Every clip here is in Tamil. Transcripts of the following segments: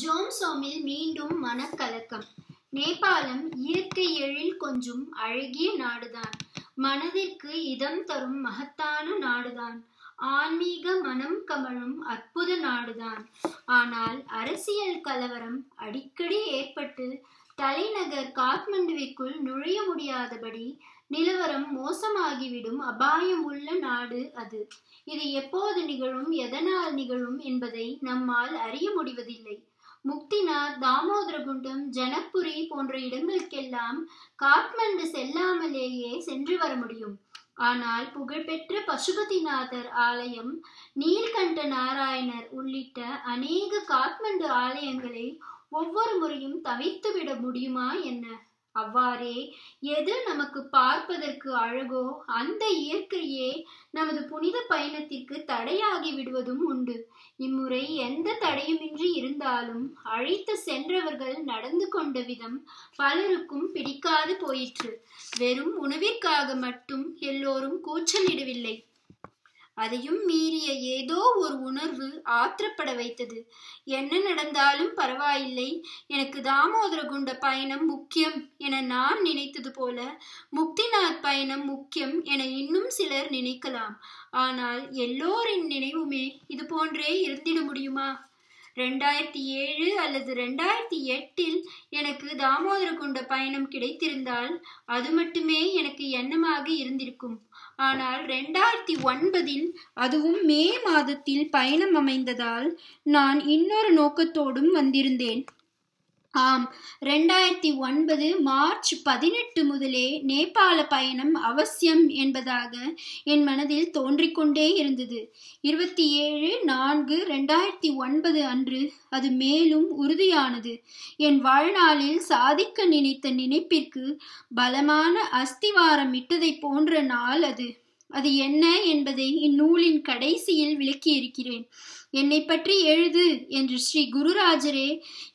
ஜோம்சோமில் மீண்டும் மனக்கலக்கம் நேபாளம் இயற்கை எழில் கொஞ்சும் அழகிய நாடுதான் மனதிற்கு இதம் தரும் மகத்தான நாடுதான் ஆன்மீக மனம் கமழும் அற்புத நாடுதான் ஆனால் அரசியல் கலவரம் அடிக்கடி ஏற்பட்டு தலைநகர் காத்மண்டுவிற்குள் நுழைய முடியாதபடி நிலவரம் மோசமாகிவிடும் அபாயம் உள்ள நாடு அது இது எப்போது நிகழும் எதனால் நிகழும் என்பதை நம்மால் அறிய முடிவதில்லை முக்திநாத் தாமோதரகுண்டம் ஜனக்புரி போன்ற இடங்களுக்கெல்லாம் காட்மண்டு செல்லாமலேயே சென்று வர முடியும் ஆனால் புகழ்பெற்ற பசுபதிநாதர் ஆலயம் நீல்கண்ட நாராயணர் உள்ளிட்ட அநேக காட்மண்டு ஆலயங்களை ஒவ்வொரு முறையும் தவித்துவிட முடியுமா என்ன அவ்வாறே எது நமக்கு பார்ப்பதற்கு அழகோ அந்த இயற்கையே நமது புனித பயணத்திற்கு தடையாகி விடுவதும் உண்டு இம்முறை எந்த தடையுமின்றி இருந்தாலும் அழைத்து சென்றவர்கள் நடந்து கொண்ட விதம் பலருக்கும் பிடிக்காது போயிற்று வெறும் உணவிற்காக மட்டும் எல்லோரும் கூச்சலிடவில்லை அதையும் மீறிய ஏதோ ஒரு உணர்வு ஆத்திரப்பட வைத்தது என்ன நடந்தாலும் பரவாயில்லை எனக்கு தாமோதர குண்ட பயணம் முக்கியம் என நான் நினைத்தது போல முக்திநாத் பயணம் முக்கியம் என இன்னும் சிலர் நினைக்கலாம் ஆனால் எல்லோரின் நினைவுமே இது போன்றே இருந்திட முடியுமா ரெண்டாயிரத்தி ஏழு அல்லது ரெண்டாயிரத்தி எட்டில் எனக்கு தாமோதர குண்ட பயணம் கிடைத்திருந்தால் அது மட்டுமே எனக்கு எண்ணமாக இருந்திருக்கும் ஆனால் ரெண்டாயிரத்தி ஒன்பதில் அதுவும் மே மாதத்தில் பயணம் அமைந்ததால் நான் இன்னொரு நோக்கத்தோடும் வந்திருந்தேன் ஆம் ரெண்டாயிரத்தி ஒன்பது மார்ச் பதினெட்டு முதலே நேபாள பயணம் அவசியம் என்பதாக என் மனதில் தோன்றிக்கொண்டே இருந்தது இருபத்தி ஏழு நான்கு ரெண்டாயிரத்தி ஒன்பது அன்று அது மேலும் உறுதியானது என் வாழ்நாளில் சாதிக்க நினைத்த நினைப்பிற்கு பலமான அஸ்திவாரம் இட்டதை போன்ற நாள் அது அது என்ன என்பதை இந்நூலின் கடைசியில் விளக்கியிருக்கிறேன் என்னை பற்றி எழுது என்று ஸ்ரீ குருராஜரே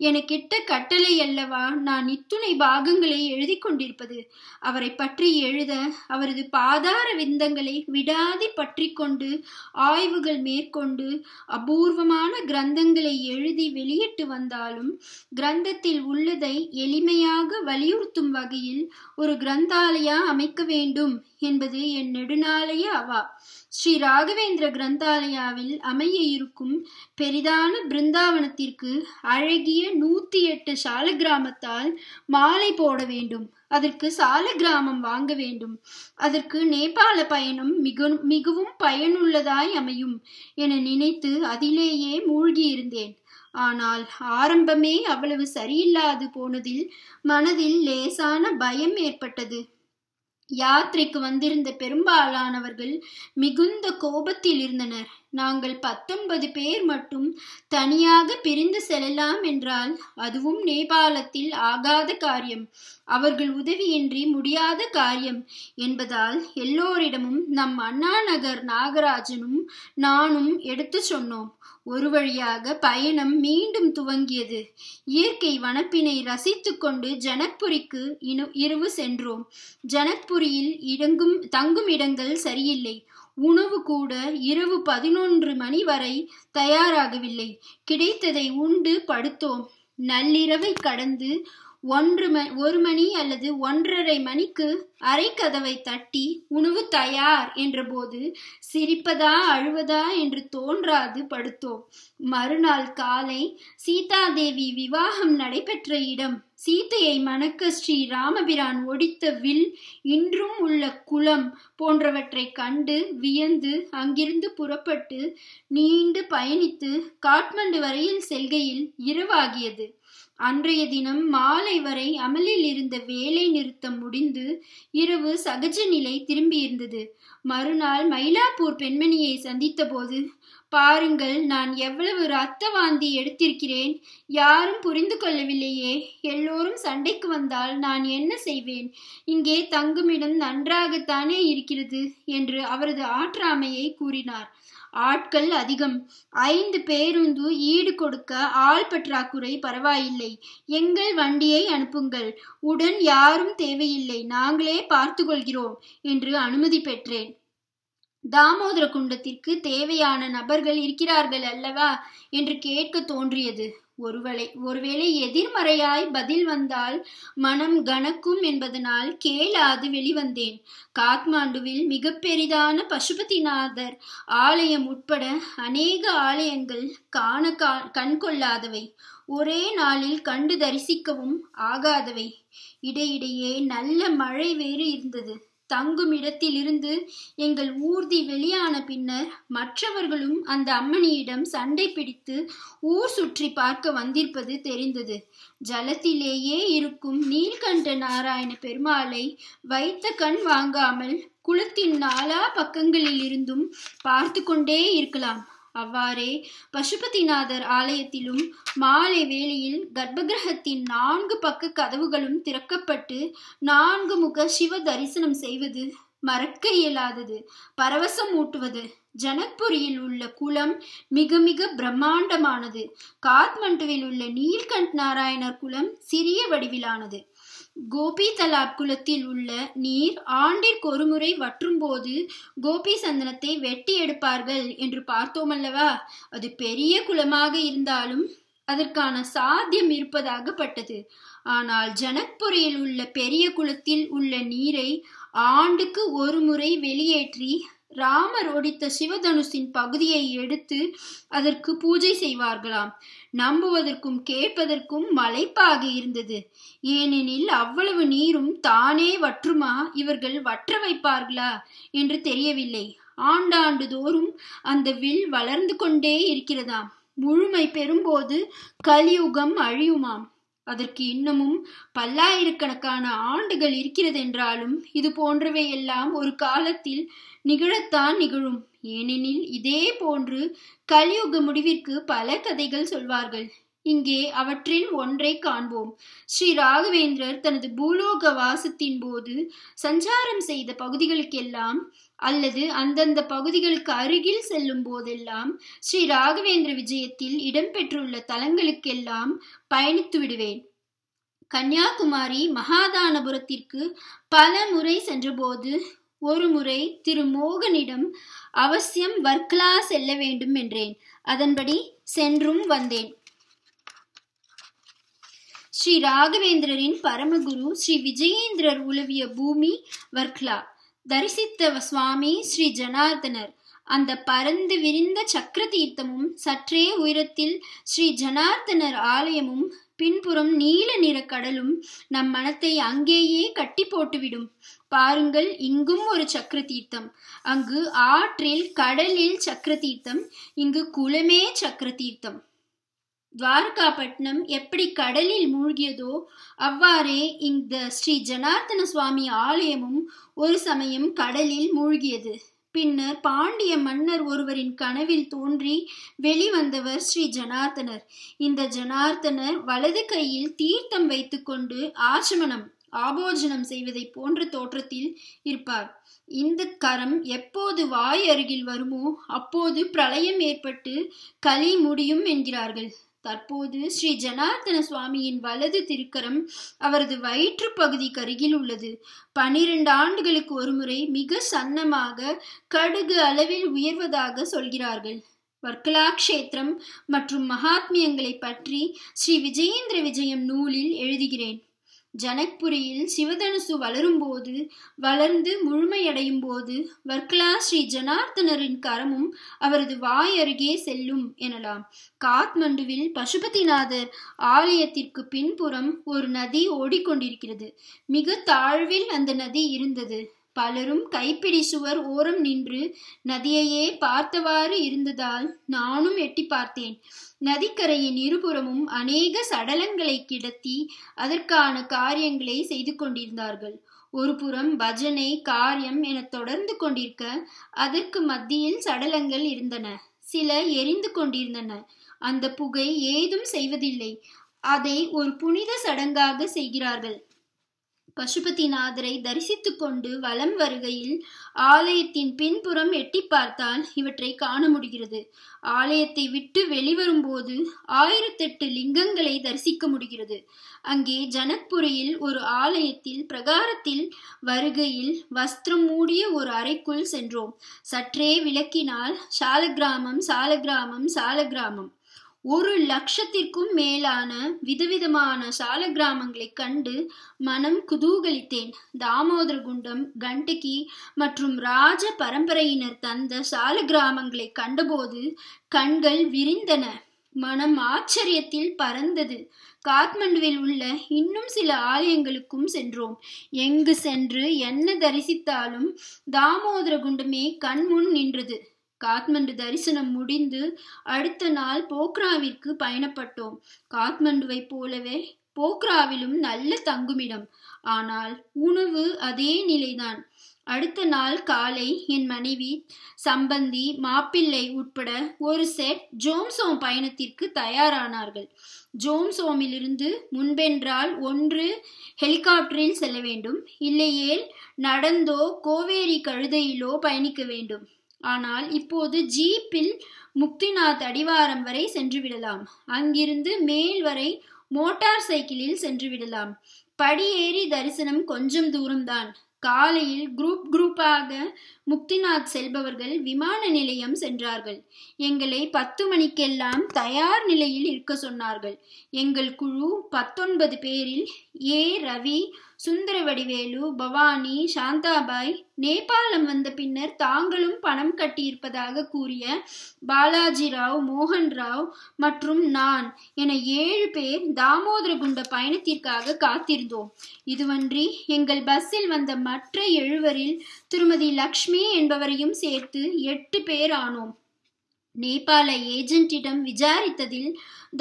எனக்கிட்ட கட்டளை அல்லவா நான் இத்துணை பாகங்களை எழுதி கொண்டிருப்பது அவரை பற்றி எழுத அவரது பாதார விந்தங்களை விடாதி பற்றி கொண்டு ஆய்வுகள் மேற்கொண்டு அபூர்வமான கிரந்தங்களை எழுதி வெளியிட்டு வந்தாலும் கிரந்தத்தில் உள்ளதை எளிமையாக வலியுறுத்தும் வகையில் ஒரு கிரந்தாலயா அமைக்க வேண்டும் என்பது என் நெடுநாளைய அவா ஸ்ரீ ராகவேந்திர கிரந்தாலயாவில் அமைய இருக்கும் பெரிதான பிருந்தாவனத்திற்கு அழகிய நூத்தி எட்டு சால கிராமத்தால் மாலை போட வேண்டும் அதற்கு சால கிராமம் வாங்க வேண்டும் அதற்கு நேபாள பயணம் மிக மிகவும் பயனுள்ளதாய் அமையும் என நினைத்து அதிலேயே மூழ்கியிருந்தேன் ஆனால் ஆரம்பமே அவ்வளவு சரியில்லாது போனதில் மனதில் லேசான பயம் ஏற்பட்டது யாத்திரைக்கு வந்திருந்த பெரும்பாலானவர்கள் மிகுந்த கோபத்தில் இருந்தனர் நாங்கள் பத்தொன்பது பேர் மட்டும் தனியாக பிரிந்து செல்லலாம் என்றால் அதுவும் நேபாளத்தில் ஆகாத காரியம் அவர்கள் உதவியின்றி முடியாத காரியம் என்பதால் எல்லோரிடமும் நம் அண்ணா நாகராஜனும் நானும் எடுத்து சொன்னோம் ஒரு வழியாக பயணம் மீண்டும் துவங்கியது இயற்கை வனப்பினை ரசித்து கொண்டு ஜனக்புரிக்கு இரவு சென்றோம் ஜனக்புரியில் இடங்கும் தங்கும் இடங்கள் சரியில்லை உணவு கூட இரவு பதினொன்று மணி வரை தயாராகவில்லை கிடைத்ததை உண்டு படுத்தோம் நள்ளிரவை கடந்து ஒன்று ம ஒரு மணி அல்லது ஒன்றரை மணிக்கு அரைக்கதவை தட்டி உணவு தயார் என்றபோது சிரிப்பதா அழுவதா என்று தோன்றாது படுத்தோம் மறுநாள் காலை சீதாதேவி விவாகம் நடைபெற்ற இடம் சீதையை மணக்க ஸ்ரீ ராமபிரான் ஒடித்த வில் இன்றும் உள்ள குளம் போன்றவற்றை கண்டு வியந்து அங்கிருந்து புறப்பட்டு நீண்டு பயணித்து காட்மண்டு வரையில் செல்கையில் இரவாகியது அன்றைய தினம் மாலை வரை அமலில் இருந்த வேலை நிறுத்தம் முடிந்து இரவு சகஜ நிலை திரும்பியிருந்தது மறுநாள் மயிலாப்பூர் பெண்மணியை சந்தித்த போது பாருங்கள் நான் எவ்வளவு ரத்த வாந்தி எடுத்திருக்கிறேன் யாரும் புரிந்து கொள்ளவில்லையே எல்லோரும் சண்டைக்கு வந்தால் நான் என்ன செய்வேன் இங்கே தங்குமிடம் நன்றாகத்தானே இருக்கிறது என்று அவரது ஆற்றாமையை கூறினார் ஆட்கள் அதிகம் ஐந்து பேருந்து ஈடு கொடுக்க ஆள் பற்றாக்குறை பரவாயில்லை எங்கள் வண்டியை அனுப்புங்கள் உடன் யாரும் தேவையில்லை நாங்களே பார்த்து கொள்கிறோம் என்று அனுமதி பெற்றேன் தாமோதர குண்டத்திற்கு தேவையான நபர்கள் இருக்கிறார்கள் அல்லவா என்று கேட்க தோன்றியது ஒருவேளை ஒருவேளை எதிர்மறையாய் பதில் வந்தால் மனம் கணக்கும் என்பதனால் கேளாது வெளிவந்தேன் காத்மாண்டுவில் மிக பெரிதான பசுபதிநாதர் ஆலயம் உட்பட அநேக ஆலயங்கள் காண கண்கொள்ளாதவை ஒரே நாளில் கண்டு தரிசிக்கவும் ஆகாதவை இடையிடையே நல்ல மழை வேறு இருந்தது தங்கும் இடத்திலிருந்து எங்கள் ஊர்தி வெளியான பின்னர் மற்றவர்களும் அந்த அம்மணியிடம் சண்டை பிடித்து ஊர் சுற்றி பார்க்க வந்திருப்பது தெரிந்தது ஜலத்திலேயே இருக்கும் நீல்கண்ட நாராயண பெருமாளை வைத்த கண் வாங்காமல் குளத்தின் நாலா பக்கங்களிலிருந்தும் பார்த்து கொண்டே இருக்கலாம் அவ்வாறே பசுபதிநாதர் ஆலயத்திலும் மாலை வேளையில் கர்ப்பகிரகத்தின் நான்கு பக்க கதவுகளும் திறக்கப்பட்டு நான்கு முக சிவ தரிசனம் செய்வது மறக்க இயலாதது பரவசம் ஊட்டுவது ஜனக்புரியில் உள்ள குளம் மிக மிக பிரம்மாண்டமானது காத்மண்டுவில் உள்ள நீல்கண்ட் நாராயணர் குளம் சிறிய வடிவிலானது கோபி தலாப் குளத்தில் உள்ள நீர் ஆண்டிற்கு ஒருமுறை போது கோபி சந்தனத்தை வெட்டி எடுப்பார்கள் என்று பார்த்தோம் அல்லவா அது பெரிய குளமாக இருந்தாலும் அதற்கான சாத்தியம் இருப்பதாகப்பட்டது ஆனால் ஜனக்புரியில் உள்ள பெரிய குளத்தில் உள்ள நீரை ஆண்டுக்கு ஒரு முறை வெளியேற்றி ராமர் ஒடித்த சிவதனுசின் பகுதியை எடுத்து அதற்கு பூஜை செய்வார்களாம் நம்புவதற்கும் கேட்பதற்கும் மலைப்பாக இருந்தது ஏனெனில் அவ்வளவு நீரும் தானே வற்றுமா இவர்கள் வற்ற வைப்பார்களா என்று தெரியவில்லை ஆண்டாண்டு தோறும் அந்த வில் வளர்ந்து கொண்டே இருக்கிறதாம் முழுமை பெறும்போது கலியுகம் அழியுமாம் அதற்கு இன்னமும் பல்லாயிரக்கணக்கான ஆண்டுகள் இருக்கிறதென்றாலும் இது போன்றவை எல்லாம் ஒரு காலத்தில் நிகழத்தான் நிகழும் ஏனெனில் இதே போன்று கலியுக முடிவிற்கு பல கதைகள் சொல்வார்கள் இங்கே அவற்றில் ஒன்றை காண்போம் ஸ்ரீ ராகவேந்திரர் தனது பூலோக வாசத்தின் போது சஞ்சாரம் செய்த பகுதிகளுக்கெல்லாம் அல்லது அந்தந்த பகுதிகளுக்கு அருகில் செல்லும் போதெல்லாம் ஸ்ரீ ராகவேந்திர விஜயத்தில் இடம்பெற்றுள்ள தலங்களுக்கெல்லாம் பயணித்து விடுவேன் கன்னியாகுமரி மகாதானபுரத்திற்கு பல முறை சென்றபோது ஒரு முறை திரு மோகனிடம் அவசியம் வர்க்லா செல்ல வேண்டும் என்றேன் அதன்படி சென்றும் வந்தேன் ஸ்ரீ ராகவேந்திரரின் பரமகுரு ஸ்ரீ விஜயேந்திரர் உலவிய பூமி வர்க்லா தரிசித்த சுவாமி ஸ்ரீ ஜனார்தனர் அந்த பரந்து விரிந்த சக்கர தீர்த்தமும் சற்றே உயரத்தில் ஸ்ரீ ஜனார்தனர் ஆலயமும் பின்புறம் நீல நிற கடலும் நம் மனத்தை அங்கேயே கட்டி போட்டுவிடும் பாருங்கள் இங்கும் ஒரு சக்கர தீர்த்தம் அங்கு ஆற்றில் கடலில் சக்கர தீர்த்தம் இங்கு குளமே சக்கர தீர்த்தம் துவாரகாபட்டினம் எப்படி கடலில் மூழ்கியதோ அவ்வாறே இந்த ஸ்ரீ ஜனார்த்தன சுவாமி ஆலயமும் ஒரு சமயம் கடலில் மூழ்கியது பின்னர் பாண்டிய மன்னர் ஒருவரின் கனவில் தோன்றி வெளிவந்தவர் ஸ்ரீ ஜனார்த்தனர் இந்த ஜனார்த்தனர் வலது கையில் தீர்த்தம் வைத்துக்கொண்டு ஆச்சமனம் ஆபோஜனம் செய்வதை போன்ற தோற்றத்தில் இருப்பார் இந்த கரம் எப்போது வாய் அருகில் வருமோ அப்போது பிரளயம் ஏற்பட்டு களி முடியும் என்கிறார்கள் தற்போது ஸ்ரீ ஜனார்தன சுவாமியின் வலது திருக்கரம் அவரது வயிற்று பகுதி கருகில் உள்ளது பனிரெண்டு ஆண்டுகளுக்கு ஒருமுறை மிக சன்னமாக கடுகு அளவில் உயர்வதாக சொல்கிறார்கள் வர்க்கலா கஷேத்திரம் மற்றும் மகாத்மியங்களை பற்றி ஸ்ரீ விஜயேந்திர விஜயம் நூலில் எழுதுகிறேன் ஜனக்புரியில் சிவதனுசு வளரும் போது வளர்ந்து முழுமையடையும் போது வர்க்கலா ஸ்ரீ ஜனார்த்தனரின் கரமும் அவரது வாய் அருகே செல்லும் எனலாம் காத்மண்டுவில் பசுபதிநாதர் ஆலயத்திற்கு பின்புறம் ஒரு நதி ஓடிக்கொண்டிருக்கிறது மிக தாழ்வில் அந்த நதி இருந்தது பலரும் கைப்பிடி சுவர் ஓரம் நின்று நதியையே பார்த்தவாறு இருந்ததால் நானும் எட்டி பார்த்தேன் நதிக்கரையின் இருபுறமும் அநேக சடலங்களை கிடத்தி அதற்கான காரியங்களை செய்து கொண்டிருந்தார்கள் ஒரு புறம் பஜனை காரியம் என தொடர்ந்து கொண்டிருக்க அதற்கு மத்தியில் சடலங்கள் இருந்தன சில எரிந்து கொண்டிருந்தன அந்த புகை ஏதும் செய்வதில்லை அதை ஒரு புனித சடங்காக செய்கிறார்கள் பசுபதிநாதரை தரிசித்து கொண்டு வலம் வருகையில் ஆலயத்தின் பின்புறம் எட்டி பார்த்தால் இவற்றை காண முடிகிறது ஆலயத்தை விட்டு வெளிவரும் போது ஆயிரத்தெட்டு லிங்கங்களை தரிசிக்க முடிகிறது அங்கே ஜனக்புரியில் ஒரு ஆலயத்தில் பிரகாரத்தில் வருகையில் வஸ்திரம் மூடிய ஒரு அறைக்குள் சென்றோம் சற்றே விளக்கினால் சால கிராமம் சால கிராமம் சால கிராமம் ஒரு லட்சத்திற்கும் மேலான விதவிதமான சால கிராமங்களை கண்டு மனம் குதூகலித்தேன் தாமோதர குண்டம் கண்டகி மற்றும் ராஜ பரம்பரையினர் தந்த சால கிராமங்களை கண்டபோது கண்கள் விரிந்தன மனம் ஆச்சரியத்தில் பறந்தது காத்மண்டுவில் உள்ள இன்னும் சில ஆலயங்களுக்கும் சென்றோம் எங்கு சென்று என்ன தரிசித்தாலும் தாமோதர குண்டமே கண்முன் நின்றது காத்மண்டு தரிசனம் முடிந்து அடுத்த நாள் போக்ராவிற்கு பயணப்பட்டோம் காத்மண்டுவை போலவே போக்ராவிலும் நல்ல தங்குமிடம் ஆனால் உணவு அதே நிலைதான் அடுத்த நாள் காலை என் மனைவி சம்பந்தி மாப்பிள்ளை உட்பட ஒரு செட் ஜோம்சோம் பயணத்திற்கு தயாரானார்கள் ஜோம்சோமிலிருந்து முன்பென்றால் ஒன்று ஹெலிகாப்டரில் செல்ல வேண்டும் இல்லையேல் நடந்தோ கோவேரி கழுதையிலோ பயணிக்க வேண்டும் ஆனால் இப்போது ஜீப்பில் முக்திநாத் அடிவாரம் வரை சென்று விடலாம் அங்கிருந்து மேல் வரை மோட்டார் சைக்கிளில் சென்று விடலாம் படியேறி தரிசனம் கொஞ்சம் தூரம்தான் காலையில் குரூப் குரூப்பாக முக்திநாத் செல்பவர்கள் விமான நிலையம் சென்றார்கள் எங்களை பத்து மணிக்கெல்லாம் தயார் நிலையில் இருக்க சொன்னார்கள் எங்கள் குழு பத்தொன்பது பேரில் ஏ ரவி சுந்தரவடிவேலு பவானி சாந்தாபாய் நேபாளம் வந்த பின்னர் தாங்களும் பணம் கட்டியிருப்பதாக கூறிய பாலாஜிராவ் ராவ் மற்றும் நான் என ஏழு பேர் தாமோதர குண்ட பயணத்திற்காக காத்திருந்தோம் இதுவன்றி எங்கள் பஸ்ஸில் வந்த மற்ற எழுவரில் திருமதி லக்ஷ்மி என்பவரையும் சேர்த்து எட்டு பேர் ஆனோம் நேபாள ஏஜென்ட்டிடம் விசாரித்ததில்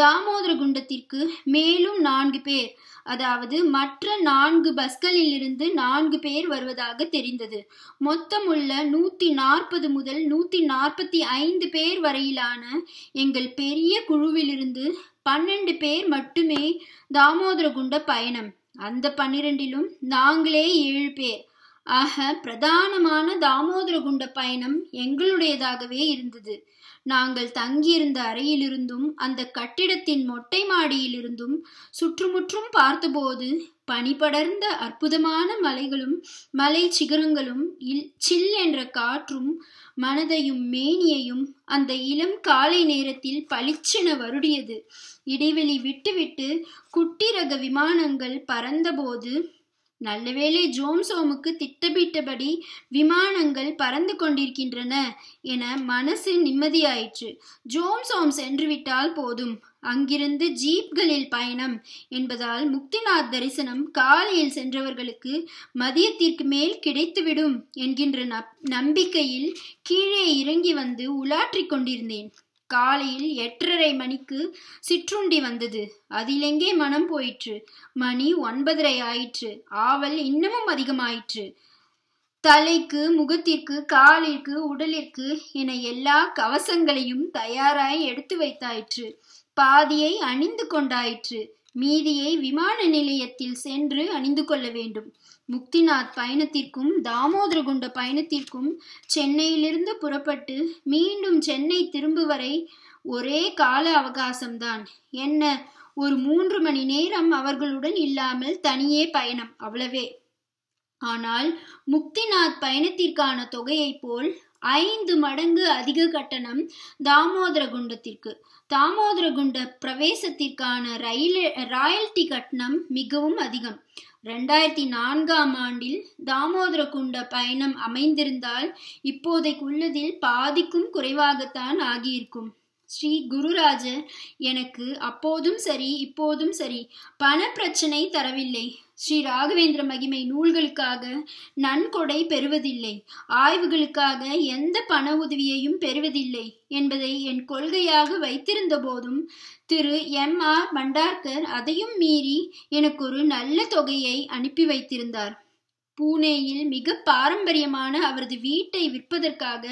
தாமோதர குண்டத்திற்கு மேலும் நான்கு பேர் அதாவது மற்ற நான்கு பஸ்களில் இருந்து நான்கு பேர் வருவதாக தெரிந்தது மொத்தமுள்ள நூத்தி நாற்பது முதல் நூத்தி நாற்பத்தி ஐந்து பேர் வரையிலான எங்கள் பெரிய குழுவிலிருந்து பன்னெண்டு பேர் மட்டுமே தாமோதர குண்ட பயணம் அந்த பன்னிரெண்டிலும் நாங்களே ஏழு பேர் ஆக பிரதானமான தாமோதர குண்ட பயணம் எங்களுடையதாகவே இருந்தது நாங்கள் தங்கியிருந்த அறையிலிருந்தும் அந்த கட்டிடத்தின் மொட்டை மாடியிலிருந்தும் சுற்றுமுற்றும் பார்த்தபோது பனிபடர்ந்த அற்புதமான மலைகளும் மலை சிகரங்களும் இல் சில் என்ற காற்றும் மனதையும் மேனியையும் அந்த இளம் காலை நேரத்தில் பளிச்சென வருடியது இடைவெளி விட்டுவிட்டு குட்டி ரக விமானங்கள் பறந்தபோது நல்லவேளை ஜோம்சோமுக்கு திட்டமிட்டபடி விமானங்கள் பறந்து கொண்டிருக்கின்றன என மனசு நிம்மதியாயிற்று ஜோம்சோம் சென்றுவிட்டால் போதும் அங்கிருந்து ஜீப்களில் பயணம் என்பதால் முக்திநாத் தரிசனம் காலையில் சென்றவர்களுக்கு மதியத்திற்கு மேல் கிடைத்துவிடும் என்கின்ற நம்பிக்கையில் கீழே இறங்கி வந்து உலாற்றிக் கொண்டிருந்தேன் காலையில் எட்டரை மணிக்கு சிற்றுண்டி வந்தது அதிலெங்கே மனம் போயிற்று மணி ஒன்பதரை ஆயிற்று ஆவல் இன்னமும் அதிகமாயிற்று தலைக்கு முகத்திற்கு காலிற்கு உடலிற்கு என எல்லா கவசங்களையும் தயாராய் எடுத்து வைத்தாயிற்று பாதியை அணிந்து கொண்டாயிற்று மீதியை விமான நிலையத்தில் சென்று அணிந்து கொள்ள வேண்டும் முக்திநாத் பயணத்திற்கும் தாமோதர குண்ட பயணத்திற்கும் சென்னையிலிருந்து புறப்பட்டு மீண்டும் சென்னை திரும்பு வரை ஒரே கால அவகாசம்தான் என்ன ஒரு மூன்று மணி நேரம் அவர்களுடன் இல்லாமல் தனியே பயணம் அவ்வளவே ஆனால் முக்திநாத் பயணத்திற்கான தொகையைப் போல் ஐந்து மடங்கு அதிக கட்டணம் தாமோதர குண்டத்திற்கு தாமோதர குண்ட பிரவேசத்திற்கான ரயில் ராயல்டி கட்டணம் மிகவும் அதிகம் ரெண்டாயிரத்தி நான்காம் ஆண்டில் தாமோதர குண்ட பயணம் அமைந்திருந்தால் இப்போதைக்குள்ளதில் பாதிக்கும் குறைவாகத்தான் ஆகியிருக்கும் ஸ்ரீ குருராஜன் எனக்கு அப்போதும் சரி இப்போதும் சரி பண பிரச்சனை தரவில்லை ஸ்ரீ ராகவேந்திர மகிமை நூல்களுக்காக நன்கொடை பெறுவதில்லை ஆய்வுகளுக்காக எந்த பண உதவியையும் பெறுவதில்லை என்பதை என் கொள்கையாக வைத்திருந்த போதும் திரு எம் ஆர் பண்டார்கர் அதையும் மீறி எனக்கு ஒரு நல்ல தொகையை அனுப்பி வைத்திருந்தார் பூனேயில் மிக பாரம்பரியமான அவரது வீட்டை விற்பதற்காக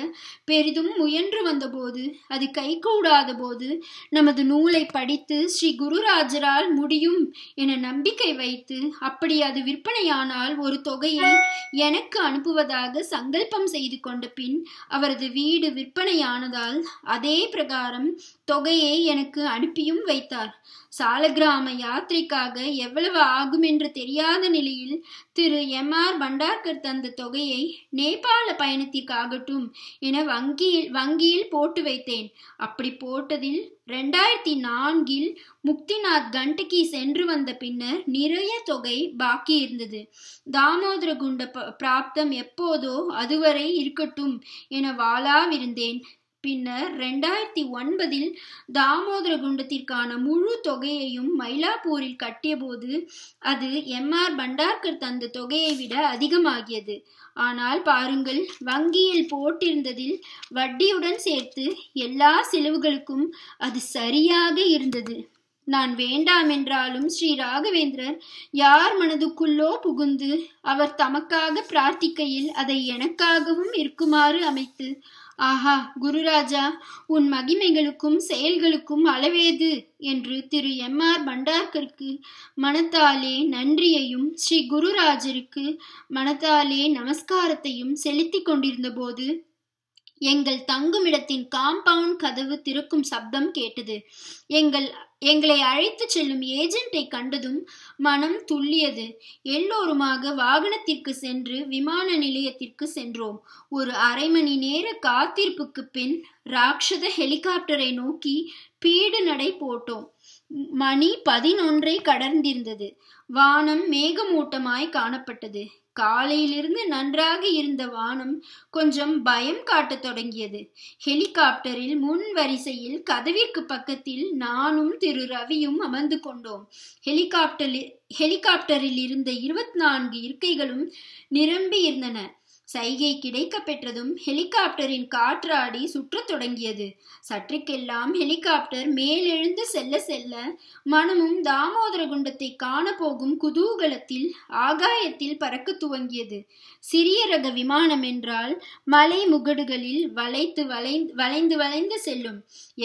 பெரிதும் முயன்று வந்தபோது அது கைகூடாத போது நமது நூலை படித்து ஸ்ரீ குருராஜரால் முடியும் என நம்பிக்கை வைத்து அப்படி அது விற்பனையானால் ஒரு தொகையை எனக்கு அனுப்புவதாக சங்கல்பம் செய்து கொண்ட பின் அவரது வீடு விற்பனையானதால் அதே பிரகாரம் தொகையை எனக்கு அனுப்பியும் வைத்தார் சாலகிராம யாத்திரைக்காக எவ்வளவு ஆகும் என்று தெரியாத நிலையில் திரு எம் ஆர் பண்டார்கர் தந்த தொகையை நேபாள பயணத்திற்காகட்டும் என வங்கியில் வங்கியில் போட்டு வைத்தேன் அப்படி போட்டதில் ரெண்டாயிரத்தி நான்கில் முக்திநாத் கண்டகி சென்று வந்த பின்னர் நிறைய தொகை பாக்கி இருந்தது தாமோதர குண்ட பிராப்தம் எப்போதோ அதுவரை இருக்கட்டும் என வாளாவிருந்தேன் பின்னர் ரெண்டாயிரத்தி ஒன்பதில் தாமோதர குண்டத்திற்கான முழு தொகையையும் மயிலாப்பூரில் கட்டியபோது அது எம்ஆர் பண்டார்கர் தந்த தொகையை விட அதிகமாகியது ஆனால் பாருங்கள் வங்கியில் போட்டிருந்ததில் வட்டியுடன் சேர்த்து எல்லா செலவுகளுக்கும் அது சரியாக இருந்தது நான் வேண்டாம் என்றாலும் ஸ்ரீ ராகவேந்திரர் யார் மனதுக்குள்ளோ புகுந்து அவர் தமக்காக பிரார்த்திக்கையில் அதை எனக்காகவும் இருக்குமாறு அமைத்து ஆஹா குருராஜா உன் மகிமைகளுக்கும் செயல்களுக்கும் அளவேது என்று திரு எம் ஆர் பண்டார்கருக்கு மனத்தாலே நன்றியையும் ஸ்ரீ குருராஜருக்கு மனத்தாலே நமஸ்காரத்தையும் செலுத்தி கொண்டிருந்த போது எங்கள் தங்குமிடத்தின் காம்பவுண்ட் கதவு திறக்கும் சப்தம் கேட்டது எங்கள் எங்களை அழைத்துச் செல்லும் ஏஜென்ட்டை கண்டதும் மனம் துள்ளியது எல்லோருமாக வாகனத்திற்கு சென்று விமான நிலையத்திற்கு சென்றோம் ஒரு அரை மணி நேர காத்திருப்புக்கு பின் ராட்சத ஹெலிகாப்டரை நோக்கி பீடு நடை போட்டோம் மணி பதினொன்றை கடந்திருந்தது வானம் மேகமூட்டமாய் காணப்பட்டது காலையிலிருந்து நன்றாக இருந்த வானம் கொஞ்சம் பயம் காட்டத் தொடங்கியது ஹெலிகாப்டரில் முன் வரிசையில் கதவிற்கு பக்கத்தில் நானும் திரு ரவியும் அமர்ந்து கொண்டோம் ஹெலிகாப்டரில் ஹெலிகாப்டரில் இருந்த இருபத்தி நான்கு இருக்கைகளும் நிரம்பி இருந்தன சைகை கிடைக்க பெற்றதும் ஹெலிகாப்டரின் காற்றாடி சுற்றத் தொடங்கியது சற்றுக்கெல்லாம் ஹெலிகாப்டர் மேலெழுந்து செல்ல செல்ல மனமும் தாமோதர குண்டத்தை காணப்போகும் குதூகலத்தில் ஆகாயத்தில் பறக்க துவங்கியது சிறிய ரக விமானம் என்றால் மலை முகடுகளில் வளைத்து வளை வளைந்து வளைந்து செல்லும்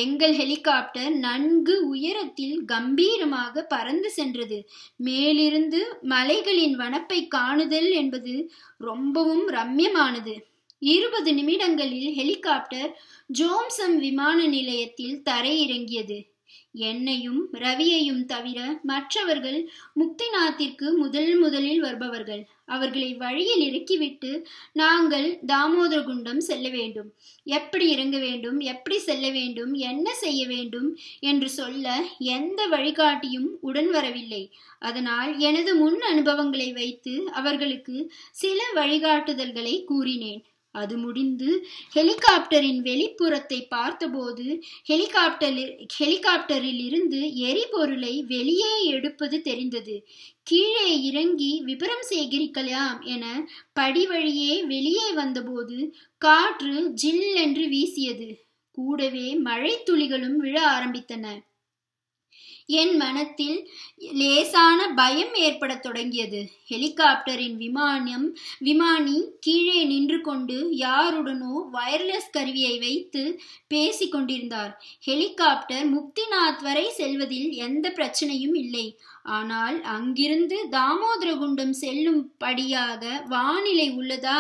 எங்கள் ஹெலிகாப்டர் நன்கு உயரத்தில் கம்பீரமாக பறந்து சென்றது மேலிருந்து மலைகளின் வனப்பை காணுதல் என்பது ரொம்பவும் ரம்மி ரம்யமானது இருபது நிமிடங்களில் ஹெலிகாப்டர் ஜோம்சம் விமான நிலையத்தில் தரையிறங்கியது என்னையும் ரவியையும் தவிர மற்றவர்கள் முக்திநாத்திற்கு முதல் முதலில் வருபவர்கள் அவர்களை வழியில் இறக்கிவிட்டு நாங்கள் தாமோதர குண்டம் செல்ல வேண்டும் எப்படி இறங்க வேண்டும் எப்படி செல்ல வேண்டும் என்ன செய்ய வேண்டும் என்று சொல்ல எந்த வழிகாட்டியும் உடன் வரவில்லை அதனால் எனது முன் அனுபவங்களை வைத்து அவர்களுக்கு சில வழிகாட்டுதல்களை கூறினேன் அது முடிந்து ஹெலிகாப்டரின் வெளிப்புறத்தை பார்த்தபோது ஹெலிகாப்டரில் ஹெலிகாப்டரில் இருந்து எரிபொருளை வெளியே எடுப்பது தெரிந்தது கீழே இறங்கி விபரம் சேகரிக்கலாம் என படி வழியே வெளியே வந்தபோது காற்று ஜில் என்று வீசியது கூடவே மழை துளிகளும் விழ ஆரம்பித்தன என் மனத்தில் லேசான பயம் ஏற்படத் தொடங்கியது ஹெலிகாப்டரின் விமானம் விமானி கீழே நின்று கொண்டு யாருடனோ வயர்லெஸ் கருவியை வைத்து பேசி கொண்டிருந்தார் ஹெலிகாப்டர் முக்திநாத் வரை செல்வதில் எந்த பிரச்சனையும் இல்லை ஆனால் அங்கிருந்து தாமோதர குண்டம் செல்லும் படியாக வானிலை உள்ளதா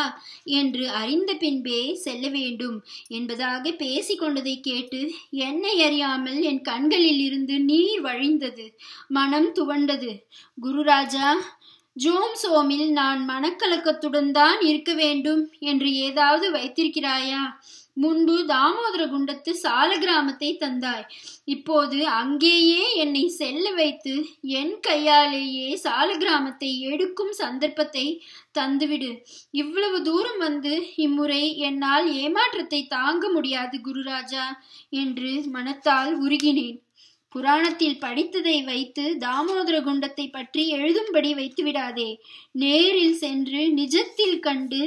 என்று அறிந்த பின்பே செல்ல வேண்டும் என்பதாக பேசிக்கொண்டதை கேட்டு என்னை அறியாமல் என் கண்களில் இருந்து நீர் வழிந்தது மனம் துவண்டது குருராஜா ஜோம் சோமில் நான் மனக்கலக்கத்துடன் தான் இருக்க வேண்டும் என்று ஏதாவது வைத்திருக்கிறாயா முன்பு தாமோதர குண்டத்து சால கிராமத்தை தந்தாய் இப்போது அங்கேயே என்னை செல்ல வைத்து என் கையாலேயே சால கிராமத்தை எடுக்கும் சந்தர்ப்பத்தை தந்துவிடு இவ்வளவு தூரம் வந்து இம்முறை என்னால் ஏமாற்றத்தை தாங்க முடியாது குருராஜா என்று மனத்தால் உருகினேன் புராணத்தில் படித்ததை வைத்து தாமோதர குண்டத்தை பற்றி எழுதும்படி வைத்து விடாதே நேரில் சென்று நிஜத்தில் கண்டு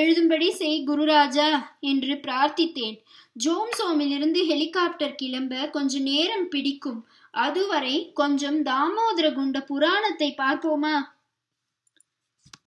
எழுதும்படி செய் குருராஜா என்று பிரார்த்தித்தேன் ஜோம்சோமிலிருந்து ஹெலிகாப்டர் கிளம்ப கொஞ்ச நேரம் பிடிக்கும் அதுவரை கொஞ்சம் தாமோதர குண்ட புராணத்தை பார்ப்போமா